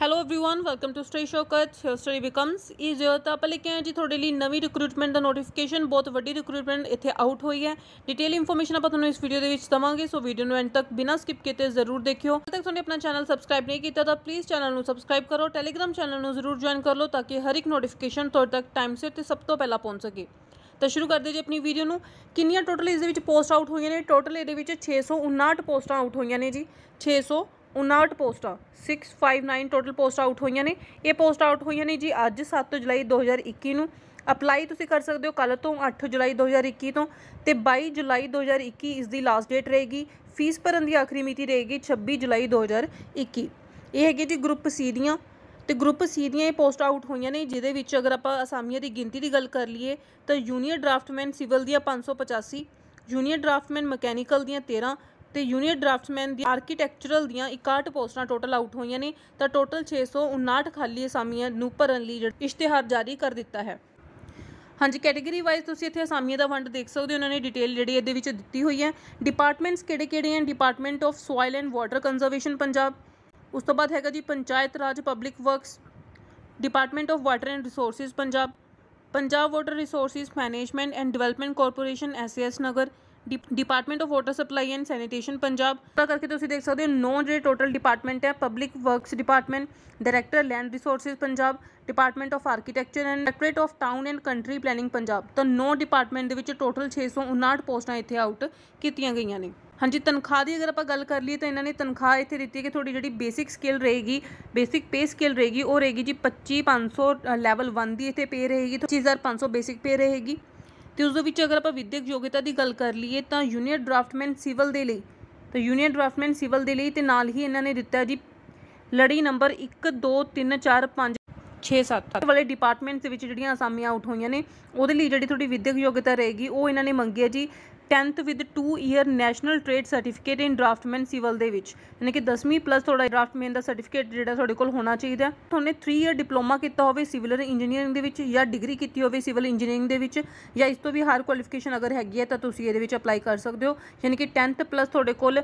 hello everyone welcome to ਸਟੇ ਸ਼ੋਕਤ story ਬਿਕਮਸ ਇਜ਼ ਤਾਂ ਆਪਾਂ ਲੈ ਕੇ ਆਏ ਜੀ ਤੁਹਾਡੇ ਲਈ ਨਵੀਂ ਰਿਕਰੂਟਮੈਂਟ ਦਾ ਨੋਟੀਫਿਕੇਸ਼ਨ ਬਹੁਤ ਵੱਡੀ ਰਿਕਰੂਟਮੈਂਟ ਇੱਥੇ ਆਊਟ ਹੋਈ ਹੈ ਡਿਟੇਲ ਇਨਫੋਰਮੇਸ਼ਨ ਆਪਾਂ ਤੁਹਾਨੂੰ ਇਸ ਵੀਡੀਓ ਦੇ ਵਿੱਚ ਦਵਾਂਗੇ ਸੋ ਵੀਡੀਓ ਨੂੰ ਐਂਡ ਤੱਕ ਬਿਨਾਂ ਸਕਿਪ ਕੀਤੇ ਜ਼ਰੂਰ ਦੇਖਿਓ ਜੇ ਤੱਕ ਤੁਹਾਨੂੰ ਆਪਣਾ ਚੈਨਲ ਸਬਸਕ੍ਰਾਈਬ ਨਹੀਂ ਕੀਤਾ ਤਾਂ ਪਲੀਜ਼ ਚੈਨਲ ਨੂੰ ਸਬਸਕ੍ਰਾਈਬ ਕਰੋ ਟੈਲੀਗ੍ਰam ਚੈਨਲ ਨੂੰ ਜ਼ਰੂਰ ਜੁਆਇਨ ਕਰ ਲਓ ਤਾਂ ਕਿ ਹਰ ਇੱਕ ਨੋਟੀਫਿਕੇਸ਼ਨ ਤੁਹਾਡੇ ਤੱਕ ਟਾਈਮ ਸਿਰ ਤੇ ਸਭ ਤੋਂ ਪਹਿਲਾਂ ਪਹੁੰਚ ਸਕੇ ਤਾਂ ਸ਼ੁਰੂ ਕਰਦੇ ਜੀ ਆਪਣੀ ਵੀਡੀਓ ਨੂੰ ਕਿੰਨੀਆਂ ਟੋਟਲ ਇਸ ਦੇ ਵਿੱਚ ਪੋਸਟ ਆਊਟ ਹੋਈਆਂ ਨੇ ਟੋਟਲ ਇਹਦੇ ਵਿੱਚ 659 ਪੋਸਟਾਂ ਆਊਟ ਹੋਈਆਂ ਨੇ ਜੀ 600 59 ਪੋਸਟਾਂ 659 ਟੋਟਲ ਪੋਸਟ ਆਊਟ ਹੋਈਆਂ ਨੇ ਇਹ ਪੋਸਟ ਆਊਟ ਹੋਈਆਂ ਨੇ ਜੀ ਅੱਜ 7 ਜੁਲਾਈ 2021 ਨੂੰ ਅਪਲਾਈ ਤੁਸੀਂ ਕਰ ਸਕਦੇ ਹੋ ਕੱਲ ਤੋਂ 8 ਜੁਲਾਈ 2021 ਤੋਂ ਤੇ 22 ਜੁਲਾਈ 2021 ਇਸ ਦੀ ਲਾਸਟ ਡੇਟ ਰਹੇਗੀ ਫੀਸ ਭਰਨ ਦੀ ਆਖਰੀ ਮਿਤੀ ਰਹੇਗੀ 26 ਜੁਲਾਈ 2021 ਇਹ ਹੈਗੇ ਜੀ ਗਰੁੱਪ ਸੀ ਦੀਆਂ ਤੇ ਗਰੁੱਪ ਸੀ ਦੀਆਂ ਇਹ ਪੋਸਟ ਆਊਟ ਹੋਈਆਂ ਨੇ ਜਿਹਦੇ ਵਿੱਚ ਅਗਰ ਆਪਾਂ ਅਸਾਮੀਆਂ ਦੀ ਗਿਣਤੀ ਦੀ ਗੱਲ ਕਰ ਲਈਏ ਤਾਂ ਜੂਨੀਅਰ ਡਰਾਫਟਮੈਨ ਸਿਵਲ ਦੀਆਂ 585 ਜੂਨੀਅਰ ਡਰਾਫਟਮੈਨ ਮਕੈਨੀਕਲ ਦੀਆਂ 13 ਤੇ ਯੂਨੀਅਨ ਡਰਾਫਟਮੈਨ ਦੀ ਆਰਕੀਟੈਕਚਰਲ ਦੀਆਂ 61 ਪੋਸਟਾਂ ਟੋਟਲ ਆਊਟ ਹੋਈਆਂ ਨੇ ਤਾਂ ਟੋਟਲ 659 ਖਾਲੀ ਅਸਾਮੀਆਂ ਨੂੰ ਭਰਨ ਲਈ ਇਸ਼ਤਿਹਾਰ ਜਾਰੀ ਕਰ ਦਿੱਤਾ ਹੈ ਹਾਂਜੀ ਕੈਟਾਗਰੀ ਵਾਈਜ਼ ਤੁਸੀਂ ਇੱਥੇ ਅਸਾਮੀਆਂ ਦਾ ਵੰਡ ਦੇਖ ਸਕਦੇ ਹੋ ਉਹਨਾਂ ਨੇ ਡਿਟੇਲ ਜਿਹੜੀ ਇਹਦੇ ਵਿੱਚ ਦਿੱਤੀ ਹੋਈ ਹੈ ਡਿਪਾਰਟਮੈਂਟਸ ਕਿਹੜੇ-ਕਿਹੜੇ ਹਨ department of soil and water conservation Punjab ਉਸ ਤੋਂ ਬਾਅਦ ਹੈਗਾ ਜੀ Panchayat Raj public works department of water and resources Punjab Punjab water resources management and development corporation S S Nagar department of water supply and sanitation Punjab ਤਾਂ ਕਰਕੇ ਤੁਸੀਂ ਦੇਖ ਸਕਦੇ ਹੋ ਨੌ ਜਿਹੜੇ ਟੋਟਲ ਡਿਪਾਰਟਮੈਂਟ ਹੈ public works department director land resources Punjab department of architecture and director of town and country planning Punjab ਤਾਂ ਨੌ ਡਿਪਾਰਟਮੈਂਟ ਦੇ ਵਿੱਚ ਟੋਟਲ 659 ਪੋਸਟਾਂ ਇੱਥੇ ਆਊਟ ਕੀਤੀਆਂ ਗਈਆਂ ਨੇ ਹਾਂਜੀ ਤਨਖਾਹ ਦੀ ਅਗਰ ਆਪਾਂ ਗੱਲ ਕਰ ਲਈਏ ਤਾਂ ਇਹਨਾਂ ਨੇ ਤਨਖਾਹ ਇੱਥੇ ਦਿੱਤੀ ਹੈ ਕਿ ਤੁਹਾਡੀ ਜਿਹੜੀ ਬੇਸਿਕ ਸਕਿੱਲ ਰਹੇਗੀ ਬੇਸਿਕ ਪੇ ਸਕਿੱਲ ਰਹੇਗੀ ਉਹ ਰਹੇਗੀ ਜੀ 25500 ਲੈਵਲ 1 ਦੀ ਇੱਥੇ ਪੇ ਰਹੇਗੀ 25500 ਬੇਸਿਕ ਪੇ ਰਹੇਗੀ ਤੇ ਉਸ ਦੇ ਵਿੱਚ ਅਗਰ ਆਪਾਂ ਵਿਦਿਅਕ ਯੋਗਤਾ ਦੀ ਗੱਲ ਕਰ ਲਈਏ ਤਾਂ ਯੂਨੀਅਨ ਡਰਾਫਟਮੈਨ ਸਿਵਲ ਦੇ ਲਈ ਤਾਂ ਯੂਨੀਅਨ ਡਰਾਫਟਮੈਨ ਸਿਵਲ ਦੇ ਲਈ ਤੇ ਨਾਲ ਹੀ ਇਹਨਾਂ ਨੇ ਦਿੱਤਾ ਜੀ ਲੜੀ ਨੰਬਰ 1 2 3 4 5 6-7 ਵਾਲੇ ਡਿਪਾਰਟਮੈਂਟ ਦੇ ਵਿੱਚ ਜਿਹੜੀਆਂ ਅਸਾਮੀਆਂ ਆਊਟ ਹੋਈਆਂ ਨੇ ਉਹਦੇ ਲਈ ਜਿਹੜੀ ਤੁਹਾਡੀ ਵਿਦਿਅਕ ਯੋਗਤਾ ਰਹੇਗੀ ਉਹ ਇਹਨਾਂ ਨੇ ਮੰਗੀ ਹੈ ਜੀ 10th with 2 year national trade certificate in draftsman civil ਦੇ ਵਿੱਚ ਯਾਨੀ ਕਿ 10ਵੀਂ ਪਲੱਸ ਤੁਹਾਡਾ ਡਰਾਫਟਮੈਨ ਦਾ ਸਰਟੀਫਿਕੇਟ ਜਿਹੜਾ ਤੁਹਾਡੇ ਕੋਲ ਹੋਣਾ ਚਾਹੀਦਾ ਤੁਹਾਨੇ 3 ਇਅਰ ਡਿਪਲੋਮਾ ਕੀਤਾ ਹੋਵੇ ਸਿਵਲ ਇੰਜੀਨੀਅਰਿੰਗ ਦੇ ਵਿੱਚ ਜਾਂ ਡਿਗਰੀ ਕੀਤੀ ਹੋਵੇ ਸਿਵਲ ਇੰਜੀਨੀਅਰਿੰਗ ਦੇ ਵਿੱਚ ਜਾਂ ਇਸ ਤੋਂ ਵੀ ਹਾਰ ਕੁਆਲੀਫਿਕੇਸ਼ਨ ਅਗਰ ਹੈਗੀ ਹੈ ਤਾਂ ਤੁਸੀਂ ਇਹਦੇ ਵਿੱਚ ਅਪਲਾਈ ਕਰ ਸਕਦੇ ਹੋ ਯਾਨੀ ਕਿ 10th ਪਲੱਸ ਤੁਹਾਡੇ ਕੋਲ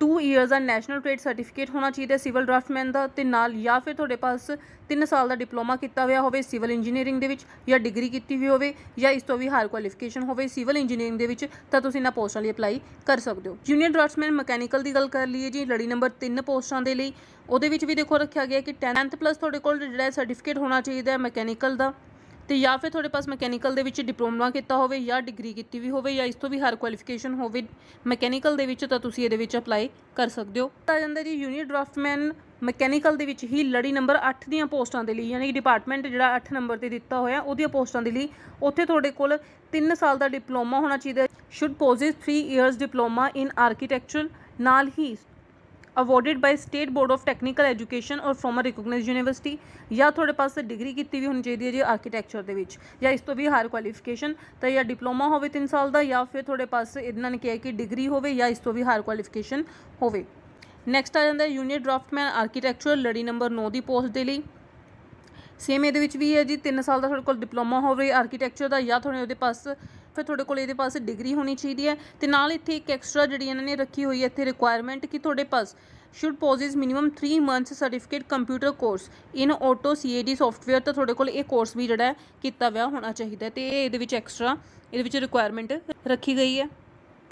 2 ਇਅਰਸ ਦਾ ਨੈਸ਼ਨਲ ਟ੍ਰੇਡ ਸਰਟੀਫਿਕੇਟ ਹੋਣਾ ਚਾਹੀਦਾ ਸਿਵਲ ਡਰਾਫਟਮੈਨ ਦਾ ਤੇ ਨਾਲ ਜਾਂ ਫਿਰ ਤੁਹਾਡੇ ਪਾਸ 3 ਸਾਲ ਦਾ ਡਿਪਲੋਮਾ ਕੀਤਾ ਹੋਇਆ ਹੋਵੇ ਸਿਵਲ ਇੰਜੀਨੀਅਰਿੰਗ ਦੇ ਵਿੱਚ ਜਾਂ ਡਿਗਰੀ ਕੀਤੀ ਹੋਈ ਹੋਵੇ ਜਾਂ ਇਸ ਤੋਂ ਵੀ ਹਾਇਰ ਕੁਆਲੀਫਿਕੇਸ਼ਨ ਹੋਵੇ ਸਿਵਲ ਇੰਜੀਨੀਅਰਿੰਗ ਦੇ ਵਿੱਚ ਤਾਂ ਤੁਸੀਂ ਇਹਨਾਂ ਪੋਸਟਾਂ ਲਈ ਅਪਲਾਈ ਕਰ ਸਕਦੇ ਹੋ ਜੂਨੀਅਰ ਡਰਾਫਟਮੈਨ ਮਕੈਨੀਕਲ ਦੀ ਗੱਲ ਕਰ ਲਈਏ ਜੀ ਲੜੀ ਨੰਬਰ 3 ਪੋਸਟਾਂ ਦੇ ਲਈ ਉਹਦੇ ਵਿੱਚ ਵੀ ਦੇਖੋ ਰੱਖਿਆ ਗਿਆ ਕਿ 10th ਪਲੱਸ ਤੁਹਾਡੇ ਕੋਲ ਜਿਹੜਾ ਸਰਟੀਫਿਕੇਟ ਹੋਣਾ ਚਾਹੀਦਾ ਹੈ ਮਕੈਨੀਕਲ ਦਾ ਤੇ ਜਾਂ ਫਿਰ ਤੁਹਾਡੇ ਪਾਸ ਮਕੈਨੀਕਲ ਦੇ ਵਿੱਚ ਡਿਪਲੋਮਾ ਕੀਤਾ ਹੋਵੇ ਜਾਂ ਡਿਗਰੀ ਕੀਤੀ ਵੀ ਹੋਵੇ ਜਾਂ ਇਸ ਤੋਂ ਵੀ ਹਰ ਕੁਆਲੀਫਿਕੇਸ਼ਨ ਹੋਵੇ ਮਕੈਨੀਕਲ ਦੇ ਵਿੱਚ ਤਾਂ ਤੁਸੀਂ ਇਹਦੇ ਵਿੱਚ ਅਪਲਾਈ ਕਰ ਸਕਦੇ ਹੋ ਤਾਂ ਜਾਂਦਾ ਜੀ ਯੂਨੀਅਨ ਡਰਾਫਟਮੈਨ ਮਕੈਨੀਕਲ ਦੇ ਵਿੱਚ ਹੀ ਲੜੀ ਨੰਬਰ 8 ਦੀਆਂ ਪੋਸਟਾਂ ਦੇ ਲਈ ਯਾਨੀ ਕਿ ਡਿਪਾਰਟਮੈਂਟ ਜਿਹੜਾ 8 ਨੰਬਰ ਤੇ ਦਿੱਤਾ ਹੋਇਆ ਉਹਦੀਆਂ ਪੋਸਟਾਂ ਦੇ ਲਈ ਉੱਥੇ ਤੁਹਾਡੇ ਕੋਲ 3 ਸਾਲ ਦਾ ਡਿਪਲੋਮਾ ਹੋਣਾ ਚਾਹੀਦਾ should possess 3 years diploma in architecture ਨਾਲ ਹੀ awarded by state board of technical education और ਫਰੋਮ ਅ ਰਿਕਗਨਾਈਜ਼ਡ ਯੂਨੀਵਰਸਿਟੀ ਜਾਂ ਤੁਹਾਡੇ ਪਾਸ ਡਿਗਰੀ ਕੀਤੀ ਵੀ ਹੋਣੀ ਚਾਹੀਦੀ ਹੈ ਜੀ ਆਰਕੀਟੈਕਚਰ ਦੇ ਵਿੱਚ ਜਾਂ ਇਸ ਤੋਂ ਵੀ ਹਾਇਰ ਕੁਆਲੀਫਿਕੇਸ਼ਨ ਤਾਂ ਜਾਂ ਡਿਪਲੋਮਾ ਹੋਵੇ 3 ਸਾਲ ਦਾ ਜਾਂ ਫਿਰ ਤੁਹਾਡੇ ਪਾਸ ਇਹਨਾਂ ਨੇ ਕਿਹਾ ਕਿ ਡਿਗਰੀ ਹੋਵੇ ਜਾਂ ਇਸ ਤੋਂ ਵੀ ਹਾਇਰ ਕੁਆਲੀਫਿਕੇਸ਼ਨ ਹੋਵੇ ਨੈਕਸਟ ਆ ਜਾਂਦਾ ਯੂਨੀਅਰ ਡਰਾਫਟਮੈਨ ਆਰਕੀਟੈਕਚਰ ਲੜੀ ਨੰਬਰ 9 ਦੀ ਪੋਸਟ ਦੇ ਲਈ ਸੇਮ ਇਹਦੇ ਵਿੱਚ ਵੀ ਹੈ ਜੀ 3 ਸਾਲ ਦਾ ਤੁਹਾਡੇ ਕੋਲ ਡਿਪਲੋਮਾ ਹੋਵੇ ਆਰਕੀਟੈਕਚਰ ਦਾ ਜਾਂ ਤੁਹਾਨੂੰ ਉਹਦੇ ਪਾਸ ਫਿਰ ਤੁਹਾਡੇ ਕੋਲ ਇਹਦੇ ਪਾਸ ਡਿਗਰੀ ਹੋਣੀ ਚਾਹੀਦੀ ਹੈ ਤੇ ਨਾਲ ਇੱਥੇ ਇੱਕ ਐਕਸਟਰਾ ਜਿਹੜੀ ਇਹਨਾਂ ਨੇ ਰੱਖੀ ਹੋਈ ਹੈ ਇੱਥੇ ਰਿਕੁਆਇਰਮੈਂਟ ਕਿ ਤੁਹਾਡੇ ਪਾਸ should possess minimum 3 months certificate computer course in AutoCAD software ਤਾਂ ਤੁਹਾਡੇ ਕੋਲ ਇਹ ਕੋਰਸ ਵੀ ਜਿਹੜਾ ਕੀਤਾ ਹੋਇਆ ਹੋਣਾ ਚਾਹੀਦਾ ਤੇ ਇਹ ਇਹਦੇ ਵਿੱਚ ਐਕਸਟਰਾ ਇਹਦੇ ਵਿੱਚ ਰਿਕੁਆਇਰਮੈਂਟ ਰੱਖੀ ਗਈ ਹੈ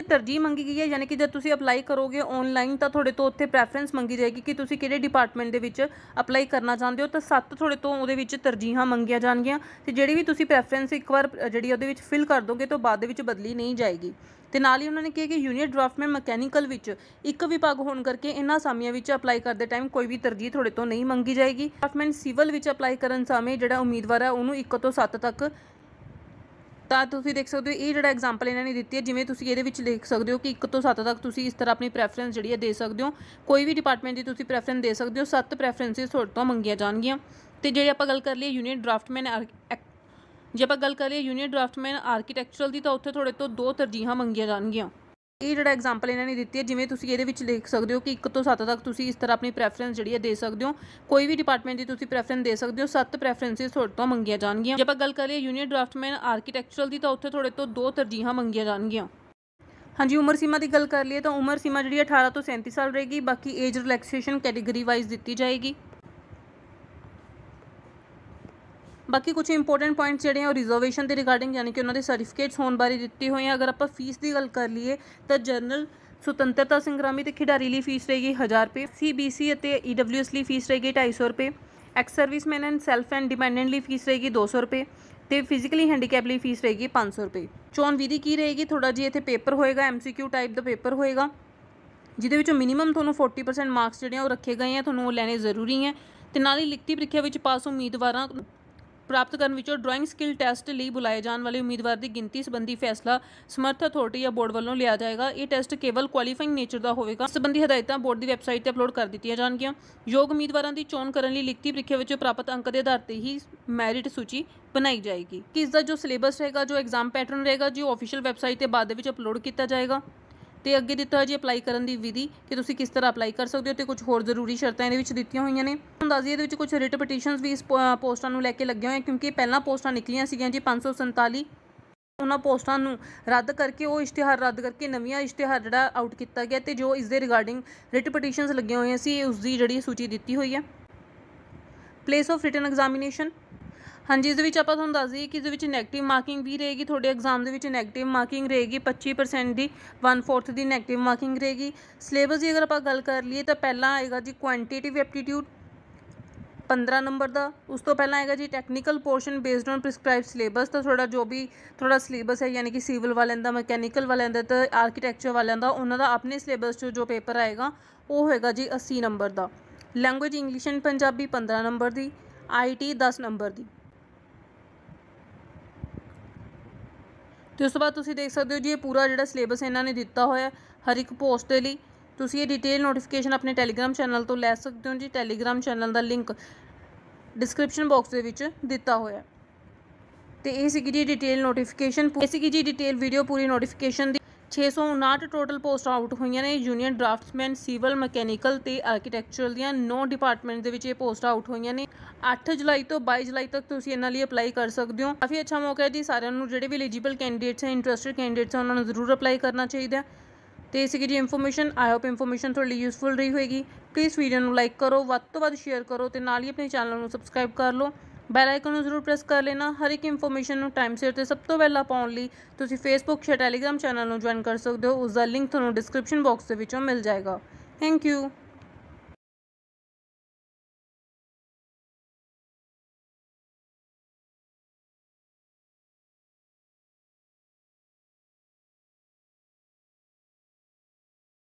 ਤਰਜੀਹ ਮੰਗੀ ਗਈ ਹੈ ਯਾਨੀ ਕਿ ਜਦ ਤੁਸੀਂ ਅਪਲਾਈ ਕਰੋਗੇ ਆਨਲਾਈਨ ਤਾਂ ਤੁਹਾਡੇ ਤੋਂ ਉੱਥੇ ਪ੍ਰੈਫਰੈਂਸ ਮੰਗੀ ਜਾਏਗੀ ਕਿ ਤੁਸੀਂ ਕਿਹੜੇ ਡਿਪਾਰਟਮੈਂਟ ਦੇ ਵਿੱਚ ਅਪਲਾਈ ਕਰਨਾ ਚਾਹੁੰਦੇ ਹੋ ਤਾਂ ਸੱਤ ਤੁਹਾਡੇ ਤੋਂ ਉਹਦੇ ਵਿੱਚ ਤਰਜੀਹਾਂ ਮੰਗੀਆਂ ਜਾਣਗੀਆਂ ਤੇ ਜਿਹੜੀ ਵੀ ਤੁਸੀਂ ਪ੍ਰੈਫਰੈਂਸ ਇੱਕ ਵਾਰ ਜਿਹੜੀ ਉਹਦੇ ਵਿੱਚ ਫਿਲ ਕਰ ਦੋਗੇ ਤਾਂ ਬਾਅਦ ਦੇ ਵਿੱਚ ਬਦਲੀ ਨਹੀਂ ਜਾਏਗੀ ਤੇ ਨਾਲ ਹੀ ਉਹਨਾਂ ਨੇ ਕਿਹਾ ਕਿ ਯੂਨੀਅਨ ਡਰਾਫਟਮੈਨ ਮਕੈਨੀਕਲ ਵਿੱਚ ਇੱਕ ਵਿਭਾਗ ਹੋਣ ਕਰਕੇ ਇਹਨਾਂ ਸਾਮੀਆਂ ਵਿੱਚ ਅਪਲਾਈ ਕਰਦੇ ਟਾਈਮ ਕੋਈ ਵੀ ਤਰਜੀਹ ਤੁਹਾਡੇ ਤੋਂ ਨਹੀਂ ਮੰਗੀ ਜਾਏਗੀ ਡਰਾਫਟਮੈਨ ਸਿਵਲ ਵਿੱਚ ਅਪਲਾਈ ਕਰਨ ਸਮੇਂ ਜਿਹੜਾ ਉਮੀਦਵਾਰ ਹੈ ਉਹਨੂੰ 1 ਤੋਂ 7 ਤੱਕ ਤਾਂ ਤੁਸੀਂ ਦੇਖ ਸਕਦੇ ਹੋ ਇਹ ਜਿਹੜਾ ਐਗਜ਼ਾਮਪਲ ਇਹਨਾਂ ਨੇ ਦਿੱਤੀ ਹੈ ਜਿਵੇਂ ਤੁਸੀਂ ਇਹਦੇ ਵਿੱਚ ਲਿਖ ਸਕਦੇ ਹੋ ਕਿ 1 ਤੋਂ 7 ਤੱਕ ਤੁਸੀਂ ਇਸ ਤਰ੍ਹਾਂ ਆਪਣੀ ਪ੍ਰੈਫਰੈਂਸ ਜਿਹੜੀ ਹੈ ਦੇ ਸਕਦੇ ਹੋ ਕੋਈ ਵੀ ਡਿਪਾਰਟਮੈਂਟ ਦੀ ਤੁਸੀਂ ਪ੍ਰੈਫਰੈਂਸ ਦੇ ਸਕਦੇ ਹੋ ਸੱਤ ਪ੍ਰੈਫਰੈਂਸਿਸ ਤੁਹਾਡੇ ਤੋਂ ਮੰਗੀਆਂ ਜਾਣਗੀਆਂ ਤੇ ਜਿਹੜੇ ਆਪਾਂ ਗੱਲ ਕਰ ਲਈਏ ਯੂਨੀਅਨ ਡਰਾਫਟਮੈਨ ਜੇ ਆਪਾਂ ਗੱਲ ਕਰ ਲਈਏ ਯੂਨੀਅਨ ਡਰਾਫਟਮੈਨ ਆਰਕੀਟੈਕਚਰਲ ਦੀ ਤਾਂ ਉੱਥੇ ਤੁਹਾਡੇ ਤੋਂ ਦੋ ਤਰਜੀਹਾਂ ਮੰਗੀਆਂ ਜਾਣਗੀਆਂ ਇਹ ਜਿਹੜਾ ਐਗਜ਼ਾਮਪਲ ਇਹਨਾਂ ਨੇ ਦਿੱਤੀ ਹੈ ਜਿਵੇਂ ਤੁਸੀਂ ਇਹਦੇ ਵਿੱਚ ਲਿਖ ਸਕਦੇ ਹੋ ਕਿ 1 ਤੋਂ 7 ਤੱਕ ਤੁਸੀਂ ਇਸ ਤਰ੍ਹਾਂ ਆਪਣੀ ਪ੍ਰੈਫਰੈਂਸ ਜਿਹੜੀ ਹੈ ਦੇ ਸਕਦੇ ਹੋ ਕੋਈ ਵੀ ਡਿਪਾਰਟਮੈਂਟ ਦੀ ਤੁਸੀਂ ਪ੍ਰੈਫਰੈਂਸ ਦੇ ਸਕਦੇ ਹੋ ਸੱਤ ਪ੍ਰੈਫਰੈਂਸਿਸ ਤੁਹਾਡੇ ਤੋਂ ਮੰਗੀਆਂ ਜਾਣਗੀਆਂ ਜੇ ਆਪਾਂ ਗੱਲ ਕਰੀਏ ਯੂਨੀਅਨ ਡਰਾਫਟਮੈਨ ਆਰਕੀਟੈਕਚਰਲ ਦੀ ਤਾਂ ਉੱਥੇ ਤੁਹਾਡੇ ਤੋਂ ਦੋ ਤਰਜੀਹਾਂ ਮੰਗੀਆਂ ਜਾਣਗੀਆਂ ਹਾਂਜੀ ਉਮਰ ਸੀਮਾ ਦੀ ਗੱਲ ਕਰ ਲਈਏ ਤਾਂ ਉਮਰ ਸੀਮਾ ਜਿਹੜੀ 18 ਤੋਂ 37 ਸਾਲ ਰਹੇਗੀ ਬਾਕੀ ਏਜ ਰਿਲੈਕਸੇਸ਼ਨ ਕੈਟਾਗਰੀ ਵਾਈਜ਼ ਦਿੱਤੀ ਜਾਏਗੀ ਬਾਕੀ ਕੁਝ ਇੰਪੋਰਟੈਂਟ ਪੁਆਇੰਟਸ ਜਿਹੜੇ ਆ ਉਹ ਰਿਜ਼ਰਵੇਸ਼ਨ ਦੇ ਰਿਗਾਰਡਿੰਗ ਯਾਨੀ ਕਿ ਉਹਨਾਂ ਦੇ ਸਰਟੀਫਿਕੇਟਸ ਹੋਣ ਬਾਰੇ ਦਿੱਤੀ ਹੋਈ ਆ ਅਗਰ ਆਪਾਂ ਫੀਸ ਦੀ ਗੱਲ ਕਰ ਲਈਏ ਤਾਂ ਜਨਰਲ ਸੁਤੰਤਰਤਾ ਸੰਗਰਾਮੀ ਤੇ ਖਿਡਾਰੀ ਲਈ ਫੀਸ ਰਹੇਗੀ 1000 ਰੁਪਏ ਸੀਬੀਸੀ ਅਤੇ ਈਡਬਲਯੂਐਸ e ਲਈ ਫੀਸ ਰਹੇਗੀ 250 ਰੁਪਏ ex serviceman and self and dependent ਲਈ ਫੀਸ ਰਹੇਗੀ 200 ਰੁਪਏ ਤੇ ਫਿਜ਼ੀਕਲੀ ਹੈਂਡੀਕੈਪ ਲਈ ਫੀਸ ਰਹੇਗੀ 500 ਰੁਪਏ ਚੋਣ ਵਿਧੀ ਕੀ ਰਹੇਗੀ ਥੋੜਾ ਜੀ ਇੱਥੇ ਪੇਪਰ ਹੋਏਗਾ ਐਮਸੀਕਿਊ ਟਾਈਪ ਦਾ ਪੇਪਰ ਹੋਏਗਾ ਜਿਹਦੇ ਵਿੱਚੋਂ ਮਿਨੀਮਮ ਤੁਹਾਨੂੰ 40% ਮਾਰਕਸ ਜਿਹੜੇ ਆ ਉਹ ਰੱਖੇ ਗਏ ਆ ਤੁਹਾਨੂੰ ਉਹ ਲੈਣੇ ਜ਼ਰੂਰੀ ਹੈ ਤੇ ਨਾਲ ਹੀ ਲਿਖਤੀ ਪ੍ਰੀਖਿਆ ਵਿੱਚ ਪਾਸ ਉਮੀਦਵਾਰਾਂ ਪ੍ਰਾਪਤ ਕਰਨ ਵਿੱਚੋਂ ਡਰਾਇੰਗ ਸਕਿੱਲ ਟੈਸਟ ਲਈ ਬੁਲਾਏ ਜਾਣ ਵਾਲੇ ਉਮੀਦਵਾਰ ਦੀ ਗਿਣਤੀ ਸੰਬੰਧੀ ਫੈਸਲਾ ਸਮਰਥ ਅਥਾਰਟੀ ਜਾਂ ਬੋਰਡ ਵੱਲੋਂ ਲਿਆ ਜਾਏਗਾ ਇਹ ਟੈਸਟ ਕੇਵਲ ਕੁਆਲੀਫਾਈਂਗ ਨੇਚਰ ਦਾ ਹੋਵੇਗਾ ਸੰਬੰਧੀ ਹਦਾਇਤਾਂ ਬੋਰਡ ਦੀ ਵੈਬਸਾਈਟ ਤੇ ਅਪਲੋਡ ਕਰ ਦਿੱਤੀਆਂ ਜਾਣਗੀਆਂ ਯੋਗ ਉਮੀਦਵਾਰਾਂ ਦੀ ਚੋਣ ਕਰਨ ਲਈ ਲਿਖਤੀ ਪ੍ਰੀਖਿਆ ਵਿੱਚੋਂ ਪ੍ਰਾਪਤ ਅੰਕ ਦੇ ਆਧਾਰ ਤੇ ਹੀ ਮੈਰਿਟ ਸੂਚੀ ਬਣਾਈ ਜਾਏਗੀ ਕਿ ਇਸ ਦਾ ਜੋ ਸਿਲੇਬਸ ਰਹੇਗਾ ਜੋ ਐਗਜ਼ਾਮ ਪੈਟਰਨ ਰਹੇਗਾ ਜੋ ਆਫੀਸ਼ੀਅਲ ਵੈਬਸਾਈਟ ਤੇ ਬਾਅਦ ਵਿੱਚ ਅਪਲੋਡ ਕੀਤਾ ਜਾਏਗਾ ਤੇ ਅੱਗੇ ਦਿੱਤਾ ਜੀ ਅਪਲਾਈ ਕਰਨ ਦੀ ਵਿਧੀ ਕਿ ਤੁਸੀਂ ਕਿਸ ਤਰ੍ਹਾਂ ਅਪਲਾਈ ਕਰ ਸਕਦੇ ਹੋ ਤੇ ਕੁਝ ਹੋਰ ਜ਼ਰੂਰੀ ਸ਼ਰਤਾਂ ਇਹਦੇ ਵਿੱਚ ਦਿੱਤੀਆਂ ਹੋਈਆਂ ਨੇ ਦਈਏ ਇਹਦੇ ਵਿੱਚ ਕੁਝ ਰਿਟ ਪਟੀਸ਼ਨਸ ਵੀ ਇਸ ਪੋਸਟਾਂ ਨੂੰ ਲੈ ਕੇ ਲੱਗੀਆਂ ਹੋਈਆਂ ਕਿਉਂਕਿ ਪਹਿਲਾਂ ਪੋਸਟਾਂ ਨਿਕਲੀਆਂ ਸੀਗੀਆਂ ਜੀ 547 ਉਹਨਾਂ ਪੋਸਟਾਂ ਨੂੰ ਰੱਦ ਕਰਕੇ ਉਹ ਇਸ਼ਤਿਹਾਰ ਰੱਦ ਕਰਕੇ ਨਵੀਆਂ ਇਸ਼ਤਿਹਾਰ ਜਿਹੜਾ ਆਊਟ ਕੀਤਾ ਗਿਆ ਤੇ ਜੋ ਇਸ ਦੇ ਰਿਗਾਰਡਿੰਗ ਰਿਟ ਪਟੀਸ਼ਨਸ ਲੱਗੀਆਂ ਹੋਈਆਂ ਸੀ ਉਸ ਦੀ ਜਿਹੜੀ ਸੂਚੀ ਦਿੱਤੀ ਹੋਈ ਹੈ ਪਲੇਸ ਆਫ ਰਿਟਨ ਐਗਜ਼ਾਮੀਨੇਸ਼ਨ ਹਾਂਜੀ ਇਸ ਦੇ ਵਿੱਚ ਆਪਾਂ ਤੁਹਾਨੂੰ ਦੱਸ ਦਈਏ ਕਿ ਇਸ ਦੇ ਵਿੱਚ ਨੈਗੇਟਿਵ ਮਾਰਕਿੰਗ ਵੀ ਰਹੇਗੀ ਤੁਹਾਡੇ ਐਗਜ਼ਾਮ ਦੇ ਵਿੱਚ ਨੈਗੇਟਿਵ ਮਾਰਕਿੰਗ ਰਹੇਗੀ 25% ਦੀ 1/4 ਦੀ ਨੈਗੇਟਿਵ ਮਾਰਕਿੰਗ ਰਹੇਗੀ ਸਿਲੇਬਸ ਦੀ ਅਗਰ ਆਪਾਂ ਗੱਲ ਕਰ ਲਈਏ ਤਾਂ ਪਹਿਲਾਂ ਆਏਗਾ ਜੀ ਕੁਆਂਟੀਟਿਵ ਐਪਟੀਟਿਊਡ 15 ਨੰਬਰ ਦਾ ਉਸ ਤੋਂ ਪਹਿਲਾਂ ਆਏਗਾ ਜੀ technical portion based on prescribe syllabus ਤਾਂ ਤੁਹਾਡਾ ਜੋ ਵੀ ਤੁਹਾਡਾ ਸਿਲੇਬਸ ਹੈ ਯਾਨੀ ਕਿ ਸਿਵਲ ਵਾਲਿਆਂ ਦਾ ਮਕੈਨੀਕਲ ਵਾਲਿਆਂ ਦਾ ਤੇ ਆਰਕੀਟੈਕਚਰ ਵਾਲਿਆਂ ਦਾ ਉਹਨਾਂ ਦਾ ਆਪਣੇ ਸਿਲੇਬਸ 'ਚ ਜੋ ਪੇਪਰ ਆਏਗਾ ਉਹ ਹੋਏਗਾ ਜੀ 80 ਨੰਬਰ ਦਾ language English and Punjabi 15 number ਦੀ ਆਈਟੀ 10 ਨੰਬਰ ਦੀ ਤੇ ਉਸ ਤੋਂ ਬਾਅਦ ਤੁਸੀਂ ਦੇਖ ਸਕਦੇ ਹੋ ਜੀ ਇਹ ਪੂਰਾ ਜਿਹੜਾ ਸਿਲੇਬਸ ਇਹਨਾਂ ਨੇ ਦਿੱਤਾ ਹੋਇਆ ਹਰ ਇੱਕ ਪੋਸਟ ਦੇ ਲਈ ਤੁਸੀਂ ਇਹ ਡਿਟੇਲ ਨੋਟੀਫਿਕੇਸ਼ਨ ਆਪਣੇ ਟੈਲੀਗ੍ਰam ਚੈਨਲ ਤੋਂ ਲੈ ਸਕਦੇ ਹੋ ਜੀ ਟੈਲੀਗ੍ਰam ਚੈਨਲ ਦਾ ਲਿੰਕ ਡਿਸਕ੍ਰਿਪਸ਼ਨ ਬਾਕਸ ਦੇ ਵਿੱਚ ਦਿੱਤਾ ਹੋਇਆ ਤੇ ਇਹ ਸੀਗੀ ਜੀ ਡਿਟੇਲ ਨੋਟੀਫਿਕੇਸ਼ਨ ਇਹ ਸੀਗੀ ਜੀ ਡਿਟੇਲ ਵੀਡੀਓ ਪੂਰੀ ਨੋਟੀਫਿਕੇਸ਼ਨ ਦੀ 659 ਟੋਟਲ ਪੋਸਟ ਆਊਟ ਹੋਈਆਂ ਨੇ ਯੂਨੀਅਨ ਡਰਾਫਟਸਮੈਨ ਸਿਵਲ ਮਕੈਨੀਕਲ ਤੇ ਆਰਕੀਟੈਕਚਰਲ ਦੀਆਂ 9 ਡਿਪਾਰਟਮੈਂਟ ਦੇ ਵਿੱਚ ਇਹ ਪੋਸਟ ਆਊਟ ਹੋਈਆਂ ਨੇ 8 ਜੁਲਾਈ ਤੋਂ 22 ਜੁਲਾਈ ਤੱਕ ਤੁਸੀਂ ਇਹਨਾਂ ਲਈ ਅਪਲਾਈ ਕਰ ਸਕਦੇ ਹੋ ਕਾਫੀ ਅੱਛਾ ਮੌਕਾ ਹੈ ਜੀ ਸਾਰਿਆਂ ਨੂੰ ਜਿਹੜੇ ਵੀ ਐਲੀਜੀਬਲ ਕੈਂਡੀਡੇਟਸ ਹੈ ਇੰਟਰਸਟਿਡ ਕੈਂਡੀਡੇਟਸ ਹੈ ਉਹਨਾਂ ਨੂੰ ਜ਼ਰੂਰ ਅਪਲਾਈ ਕਰਨਾ ਚਾਹੀਦਾ ਤੇ ਕੀ ਜੀ ਇਨਫੋਰਮੇਸ਼ਨ ਆਈ ਹੋਪ ਇਨਫੋਰਮੇਸ਼ਨ ਤੁਹਾਡੇ ਲਈ ਯੂਸਫੁਲ ਰਹੀ ਹੋਏਗੀ ਪਲੀਜ਼ ਵੀਡੀਓ ਨੂੰ ਲਾਈਕ ਕਰੋ ਵੱਧ ਤੋਂ ਵੱਧ ਸ਼ੇਅਰ ਕਰੋ ਤੇ ਨਾਲ ਹੀ ਆਪਣੇ ਚੈਨਲ ਨੂੰ ਸਬਸਕ੍ਰਾਈਬ ਕਰ ਲਓ ਬੈਲ ਆਈਕਨ ਨੂੰ ਜ਼ਰੂਰ ਪ੍ਰੈਸ ਕਰ ਲੈਣਾ ਹਰ ਇੱਕ ਇਨਫੋਰਮੇਸ਼ਨ ਨੂੰ ਟਾਈਮ ਸਿਰ ਤੇ ਸਭ ਤੋਂ ਪਹਿਲਾਂ ਪਾਉਣ ਲਈ ਤੁਸੀਂ ਫੇਸਬੁੱਕ ਜਾਂ ਟੈਲੀਗ੍ਰਾਮ ਚੈਨਲ ਨੂੰ ਜੁਆਇਨ ਕਰ ਸਕਦੇ ਹੋ ਉਸ ਦਾ ਲਿੰਕ ਤੁਹਾਨੂੰ ਡਿਸਕ੍ਰਿਪਸ਼ਨ ਬਾਕਸ ਦੇ ਵਿੱਚੋਂ ਮਿਲ ਜਾਏਗਾ ਥੈਂਕ ਯੂ